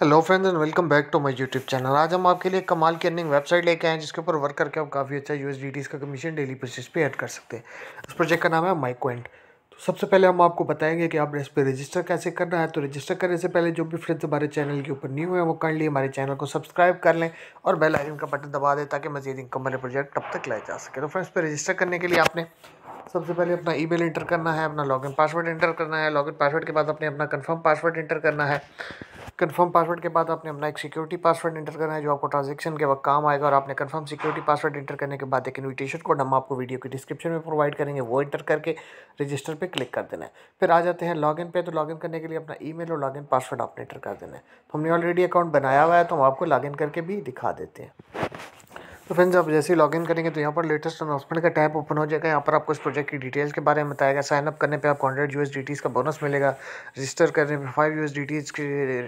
hello friends and welcome back to my YouTube channel आज हम आपके लिए कमाल की अर्निंग वेबसाइट लेके आए हैं जिसके ऊपर वर्क करके आप काफ़ी अच्छा यूएसडीटीज का कमीशन डेली बेसिस पे ऐड कर सकते हैं इस प्रोजेक्ट का नाम है माइक्वेंट तो सबसे पहले हम आपको बताएंगे कि आप इस पर रजिस्टर कैसे करना है तो रजिस्टर करने से पहले जो भी फ्रेंड्स हमारे चैनल के ऊपर न्यू है वो कर लिए हमारे चैनल को सब्सक्राइब कर लें और बेल आइकन का बटन दबा दें ताकि मजीद इनकम वाले प्रोजेक्ट तब तक लाए जा सके तो फ्रेंड्स पर रजिस्टर करने के लिए आपने सबसे पहले अपना ईमेल एंटर करना है अपना लॉगिन पासवर्ड एंटर करना है लॉगिन पासवर्ड के बाद अपने अपना कंफर्म पासवर्ड एंटर करना है कंफर्म पासवर्ड के बाद आपने अपना एक सिक्योरिटी पासवर्ड इंटर करना है जो आपको ट्रांजेक्शन के वक्त काम आएगा और आपने कंफर्म सिक्योरिटी पासवर्ड इंटर करने के बाद एक इन्विटेशन कोड हम आपको वीडियो की डिस्क्रिप्शन में प्रोवाइड करेंगे वो इंटर करके रजिस्टर पर क्लिक कर देना है फिर आ जाते हैं लॉगिन पे तो लॉगिन करने के लिए अपना ई और लॉगिन पासवर्ड आपने इंटर कर देना है तो हमने ऑलरेडी अकाउंट बनाया हुआ है तो हम आपको लॉगिन करके भी दिखा देते हैं तो फ्रेंड्स आप जैसे ही लॉगिन करेंगे तो यहाँ पर लेटेस्ट अनाउंसमेंट का टैप ओपन हो जाएगा यहाँ पर आपको इस प्रोजेक्ट की डिटेल्स के बारे में बताएगा साइन करने पे आपको हंड्रेड यूएसडीटीज का बोनस मिलेगा रजिस्टर करने पे फाइव यूएसडीटीज के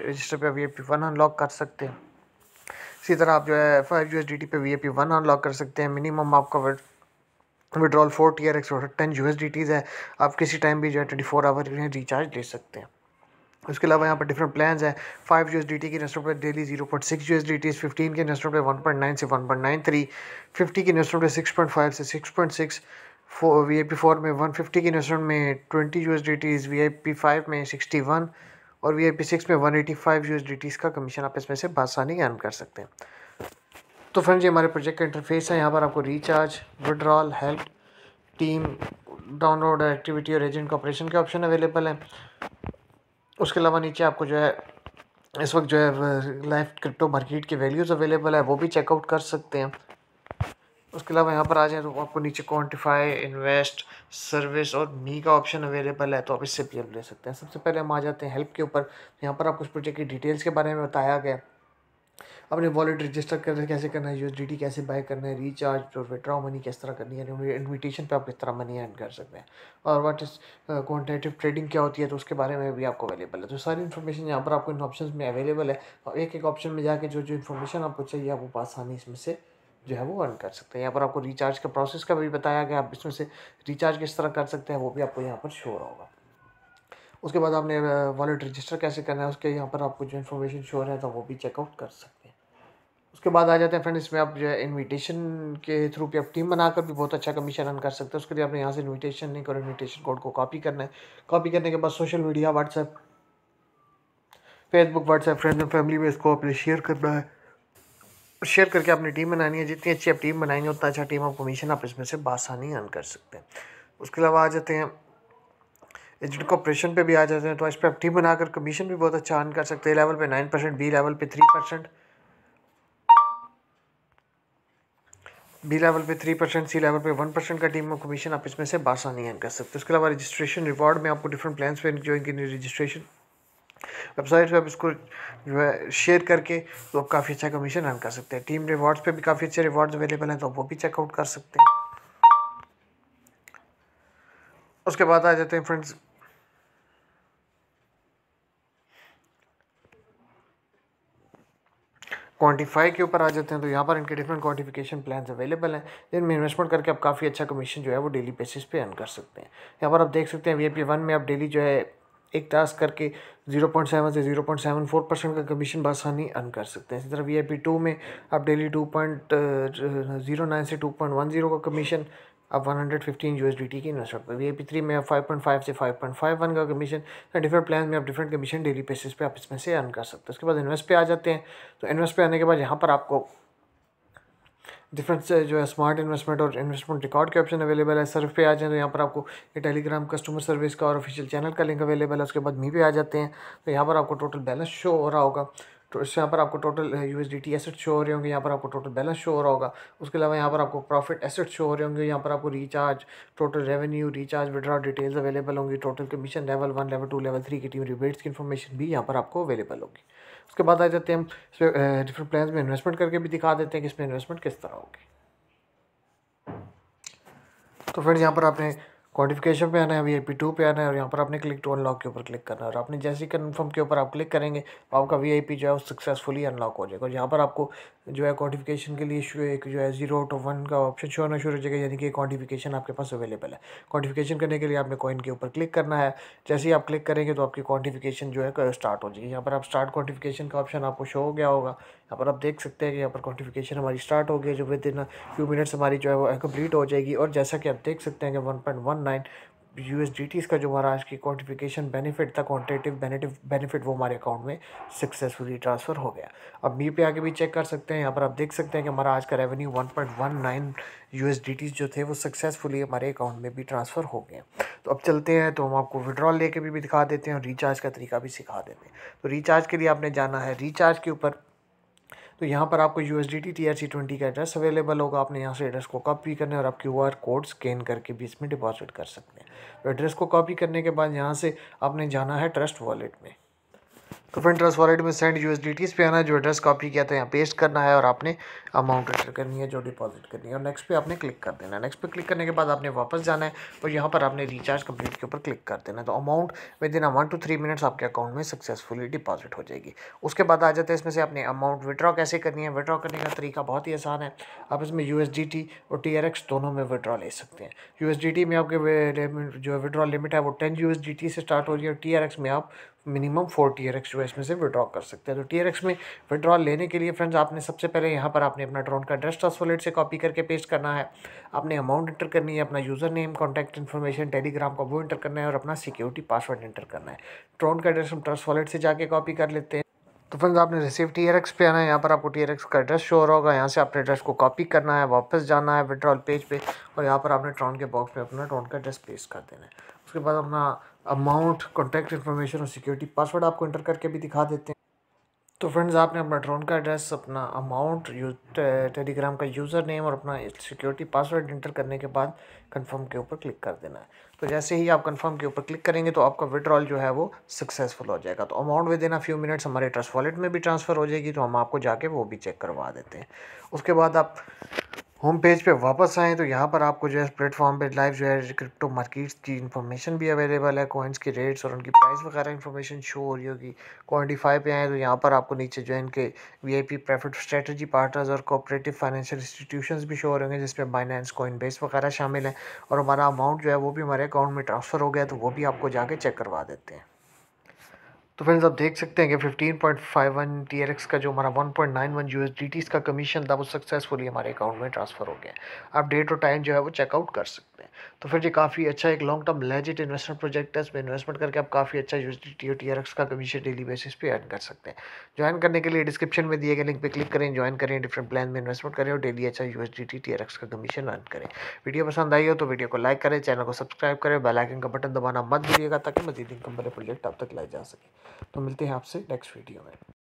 रजिस्टर पे वी वन अनलॉक कर सकते हैं इसी तरह आप जो है फाइव यू पे वी वन अनलॉक कर सकते हैं मिनिमम आपका विड्रॉल फोर टीयर एक सौ टेन यू है आप किसी टाइम भी जो है ट्वेंटी फोर आवर रिचार्ज ले सकते हैं उसके अलावा यहाँ पर डिफरेंट प्लान्स हैं फाइव यू के इन्वेस्टमेंट पर daily zero point six U S D Ts fifteen के इन्वेस्टमेंट पर वन पॉइंट नाइन से one point nine three fifty के इन्वेस्टमेंट पर सिक्स पॉइंट फाइव से six point six four V I P four में one fifty के investment में twenty U S D Ts V I P five में sixty one और V I P six में one eighty five U S D Ts का commission आप इसमें से बासानी अर्न कर सकते हैं तो फ्रेंड ये हमारे प्रोजेक्ट का इंटरफेस है यहाँ पर आपको recharge withdrawal help team download activity और एजेंट ऑपरेशन के ऑप्शन अवेलेबल हैं उसके अलावा नीचे आपको जो है इस वक्त जो है लाइव क्रिप्टो मार्केट की वैल्यूज़ अवेलेबल है वो भी चेकआउट कर सकते हैं उसके अलावा यहाँ पर आ जाए तो आपको नीचे क्वान्टिफाई इन्वेस्ट सर्विस और मी का ऑप्शन अवेलेबल है तो आप इससे पी ले सकते हैं सबसे पहले हम आ जाते हैं हेल्प के ऊपर यहाँ पर आपको उस प्रोजेक्ट की डिटेल्स के बारे में बताया गया अपने वॉलेट रजिस्टर करना कैसे करना है यू कैसे बाय करना है रिचार्ज और विड्रॉ मनी किस तरह करनी है इन्विटेशन पे आप किस तरह मनी अर्न कर सकते हैं और वट इस क्वान्टेटिव ट्रेडिंग क्या होती है तो उसके बारे में भी आपको अवेलेबल है तो सारी इन्फॉर्मेशन यहाँ पर आपको इन ऑप्शन में अवेलेबल है और एक एक ऑप्शन में जाकर जो जो इन्फॉर्मेशन आपको चाहिए आप वो आसानी इसमें से जो है वो अर्न कर सकते हैं यहाँ पर आपको रिचार्ज का प्रोसेस का भी बताया गया आप इसमें से रिचार्ज किस तरह कर सकते हैं वो भी आपको यहाँ पर शोर होगा उसके बाद आपने वॉलेट uh, रजिस्टर कैसे करना है उसके यहाँ पर आपको जो इन्फॉर्मेशन शोर है तो वो भी चेकआउट कर सकते हैं उसके बाद आ जाते हैं फ्रेंड इसमें आप जो है इन्विटेशन के थ्रू पे आप टीम बनाकर भी बहुत अच्छा कमीशन रन कर सकते हैं उसके लिए आपने यहाँ से इन्विटेशन लिंक और इन्विटेशन कोड को कॉपी करना है कॉपी करने के बाद social media WhatsApp Facebook WhatsApp friends and family में इसको आपने शेयर करना है शेयर करके आपने टीम बनानी है जितनी अच्छी आप टीम बनाएंगे उतना अच्छा टीम ऑफ कमीशन आप इसमें से बासानी अर्न कर सकते हैं उसके अलावा आ जाते हैं एजेंट कॉपरेशन पे भी आ जाते हैं तो इस पर आप टीम बनाकर कमीशन भी बहुत अच्छा अर्न कर सकते हैं लेवल पे नाइन परसेंट बी लेवल पे थ्री परसेंट बी लेवल पे थ्री परसेंट सी लेवल पे वन परसेंट का टीम कमीशन आप इसमें से बासानी अर्न कर सकते हो उसके अलावा रजिस्ट्रेशन रिवॉर्ड में आपको डिफरेंट प्लान्स पे जो इनकी रजिस्ट्रेशन वेबसाइट पे आप इसको जो है शेयर करके तो आप काफ़ी अच्छा कमीशन अर्न कर सकते हैं टीम रिवॉर्ड्स पे भी काफ़ी अच्छे रिवॉर्ड्स अवेलेबल हैं तो आप वो भी चेकआउट कर सकते हैं उसके बाद आ जाते हैं फ्रेंड्स क्वांटिफाई के ऊपर आ जाते हैं तो यहाँ पर इनके डिफरेंट क्वांटिफिकेशन प्लान्स अवेलेबल हैं जिनमें इन्वेस्टमेंट करके आप काफ़ी अच्छा कमीशन जो है वो डेली बेसिस पे अर्न कर सकते हैं यहाँ पर आप देख सकते हैं वी वन में आप डेली जो है एक टास्क करके जीरो पॉइंट सेवन से zero point seven four percent का कमीशन बसानी अर्न कर सकते हैं इसी तरह वी आई पी टू में आप daily two point zero nine से टू पॉइंट वन जीरो का कमीशन अब 115 यूएसडीटी की इन्वेस्टर पर वी थ्री में आप 5.5 से 5.51 का कमीशन डिफरेंट प्लान में आप डिफरेंट कमीशन डेली बेसिस पे आप इसमें से अर्न कर सकते हैं उसके बाद इन्वेस्ट पे आ जाते हैं तो इन्वेस्ट पे आने के बाद यहाँ पर आपको डिफरेंट जो है स्मार्ट इन्वेस्टमेंट और इन्वेस्टमेंट रिकॉर्ड के ऑप्शन अवेलेबल है सर्व पे आ जाए तो यहाँ पर आपको ये टेलीग्राम कस्टमर सर्विस का और ऑफिशियल चैनल का लिंक अवेलेबल है उसके बाद मी पे आ जाते हैं तो यहाँ पर आपको टोटल बैलेंस शो हो रहा होगा तो इससे यहाँ पर आपको total U S D T asset show हो रहे होंगे यहाँ पर आपको टोटल बैलेंस शो हो रहा होगा उसके अलावा यहाँ पर आपको प्रॉफिट एसेट शो हो रहे होंगे यहाँ पर आपको recharge total revenue recharge withdraw details available होंगी total commission level one level two level three की टीम रिबेट्स की इन्फॉर्मेशन भी यहाँ पर आपको अवेलेबल होगी उसके बाद आ जाते हैं हम डिफरेंट प्लान uh, में इन्वेस्टमेंट करके भी दिखा देते हैं कि इसमें इन्वेस्टमेंट किस तरह होगी तो फ्रेंड्स यहाँ पर आपने क्वालिफिकेशन पे आना है वी आई पी टू पर आना है और यहाँ पर आपने क्लिक टू अनलॉक के ऊपर क्लिक करना है और आपने जैसे ही कन्फर्म के ऊपर आप क्लिक करेंगे तो आपका वी आई पी जो है वो सक्सेसफुली अनलॉक हो जाएगा और यहाँ पर आपको जो है क्वालिफिकेशन के लिए एक जो है जीरो टू वन का ऑप्शन शो होना शुरू हो जाएगा यानी कि क्वालिफिकेशन आपके पास अवेलेबल है क्वालिफिकेशन करने के लिए आपने कॉइन के ऊपर क्लिक करना है जैसे ही आप क्लिक करेंगे तो आपकी क्वालिफिकेशन जो है स्टार्ट हो जाएगी यहाँ पर आप स्टार्ट क्वालिफिकेशन का ऑप्शन आपको शो हो गया होगा यहाँ पर आप देख सकते हैं कि यहाँ पर क्वालिफिकेशन हमारी स्टार्ट हो गई जो विद इन फ्यू मिनट्स हमारी जो है वो कंप्लीट हो जाएगी और जैसा कि आप देख सकते हैं कि one point one nine U S D का जो हमारा आज की क्वान्टिफिकेशन बेनिफिट था क्वान्टिटिव बेनिटिव बेनिफिट वो हमारे अकाउंट में सक्सेसफुली ट्रांसफ़र हो गया अब मी पे आके भी चेक कर सकते हैं यहाँ पर आप देख सकते हैं कि हमारा आज का revenue one point one nine U S D Ts जो थे वो सक्सेसफुली हमारे अकाउंट में भी ट्रांसफ़र हो गए तो अब चलते हैं तो हम आपको विड्रॉल लेके भी, भी दिखा देते हैं और रिचार्ज का तरीका भी सिखा देते हैं तो रिचार्ज के लिए आपने जाना है रिचार्ज के ऊपर तो यहाँ पर आपको U S D T T R C twenty का एड्रेस अवेलेबल होगा आपने यहाँ से एड्रेस को कॉपी करने और आप क्यू आर कोड स्कैन करके भी इसमें डिपॉजिट कर सकते हैं तो एड्रेस को कॉपी करने के बाद यहाँ से आपने जाना है ट्रस्ट वॉलेट में तो फ्रेंड ट्रस्ट वॉलेट में सेंड डी इस पे आना जो एड्रेस कॉपी किया था यहाँ पेस्ट करना है और आपने अमाउंट एंटर करनी है जो डिपॉजिट करनी है और नेक्स्ट पे आपने क्लिक कर देना है नेक्स्ट पे क्लिक करने के बाद आपने वापस जाना है और यहाँ पर आपने रिचार्ज कंप्लीट के ऊपर क्लिक कर देना है तो amount within one two three minutes आपके अकाउंट में सक्सेसफुली डिपॉजिट हो जाएगी उसके बाद आ जाता है इसमें से आपने अमाउंट विड्रॉ कैसे करनी है विड्रॉ करने का तरीका बहुत ही आसान है आप इसमें यू और टी दोनों में विड्रॉ ले सकते हैं यू में आपके जो विड्रॉ लिमिट है वो टेन यू से स्टार्ट हो रही है टी में आप minimum four T R X जो है इसमें से विड्रॉ कर सकते हैं तो टी आर एक्स में विड्रॉ लेने के लिए फ्रेंड्स आपने सबसे पहले यहाँ पर आपने अपना ड्रोन का एड्रेस ट्रांसफोलेट से कॉपी करके पेस्ट करना है आपने अमाउंट इंटर करनी है अपना user name contact information Telegram का वो इंटर करना है और अपना सिक्योरिटी पासवर्ड इंटर करना है ड्रोन का एड्रेस हम वॉलेट से जाके कॉपी कर लेते हैं तो फ्रेंड्स आपने रिसीव टी आर एक्स पे आना है यहाँ पर आपको टी आर एक्स का एड्रेस शो हो रहा होगा यहाँ से आपने एड्रेस को कॉपी करना है वापस जाना है विड्रॉल पेज पे और यहाँ पर आपने ट्रॉन के बॉक्स में अपना ट्रॉन का एड्रेस पेस्ट कर देना है उसके बाद अपना अमाउंट कॉन्टैक्ट इन्फॉर्मेशन और सिक्योरिटी पासवर्ड आपको इंटर करके भी दिखा देते हैं तो फ्रेंड्स आपने अपना ड्रोन का एड्रेस अपना अमाउंट टेलीग्राम का यूज़र नेम और अपना सिक्योरिटी पासवर्ड इंटर करने के बाद कंफर्म के ऊपर क्लिक कर देना है तो जैसे ही आप कंफर्म के ऊपर क्लिक करेंगे तो आपका विड्रॉल जो है वो सक्सेसफुल हो जाएगा तो amount within a few minutes हमारे ट्रस्ट वॉलेट में भी ट्रांसफ़र हो जाएगी तो हम आपको जाके वो भी चेक करवा देते हैं उसके बाद आप होम पेज पे वापस आएँ तो यहाँ पर आपको जो है प्लेटफॉर्म पे लाइव जो है क्रिप्टो मार्केट्स की इन्फॉर्मेशन भी अवेलेबल है कॉइन्स के रेट्स और उनकी प्राइस वगैरह इन्फॉर्मेशन शो हो रही होगी क्वान्टिफाई पे आएँ तो यहाँ पर आपको नीचे जो है इनके पी प्राइफेट स्ट्रेटजी पार्टनर्स और कोऑपरेटिव फाइनेंशियल इंस्टीट्यूशन भी शो हो रहे होंगे जिसमें बाइनेंस कॉइन बेस वगैरह शामिल है और हमारा अमाउंट जो है वो भी हमारे अकाउंट में ट्रांसफ़र हो गया तो वो भी आपको जाके चेक करवा देते हैं तो फ्रेंड्स आप देख सकते हैं कि 15.51 पॉइंट का जो हमारा 1.91 USDT का कमीशन था वो सक्सेसफुली हमारे अकाउंट में ट्रांसफ़र हो गया आप डेट और टाइम जो है वो चेकआउट कर सकते हैं तो फिर ये काफ़ी अच्छा एक long term legit investment project है इसमें इन्वेस्टमेंट करके आप काफ़ी अच्छा यू और टी का कमीशन डेली बेसिस पे अर्न कर सकते हैं ज्वाइन करने के लिए डिस्क्रिप्शन में दिए गए लिंक पे क्लिक करें ज्वाइन करें डिफरेंट प्लान में इन्वेस्टमेंट करें और डेली अच्छा यू एस का कमीशन अर्न करें वीडियो पसंद आई हो तो वीडियो को लाइक करें चैनल को सब्सक्राइब करें बेलाइकन का बटन दबाना मत भूलिएगा ताकि मजीद इनकम प्रोजेक्ट आप तक लाए जा सके तो मिलते हैं आपसे नेक्स्ट वीडियो में